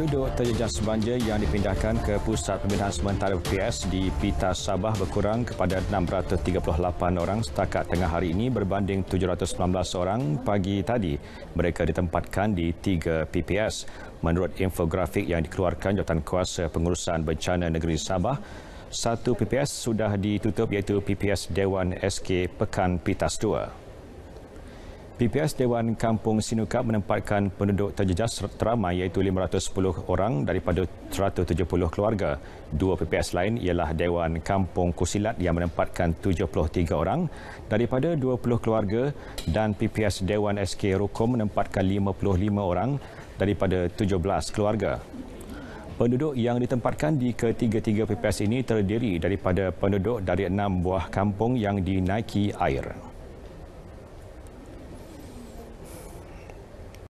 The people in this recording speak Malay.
penduduk terjejas banjir yang dipindahkan ke Pusat Pembinaan Sementara PPS di Pita Sabah berkurang kepada 638 orang setakat tengah hari ini berbanding 719 orang pagi tadi. Mereka ditempatkan di tiga PPS. Menurut infografik yang dikeluarkan jawatan kuasa pengurusan bencana negeri Sabah, satu PPS sudah ditutup iaitu PPS Dewan SK Pekan Pitas 2. PPS Dewan Kampung Sinuka menempatkan penduduk terjejas teramai iaitu 510 orang daripada 170 keluarga. Dua PPS lain ialah Dewan Kampung Kusilat yang menempatkan 73 orang daripada 20 keluarga dan PPS Dewan SK Rukum menempatkan 55 orang daripada 17 keluarga. Penduduk yang ditempatkan di ketiga-tiga PPS ini terdiri daripada penduduk dari enam buah kampung yang dinaiki air.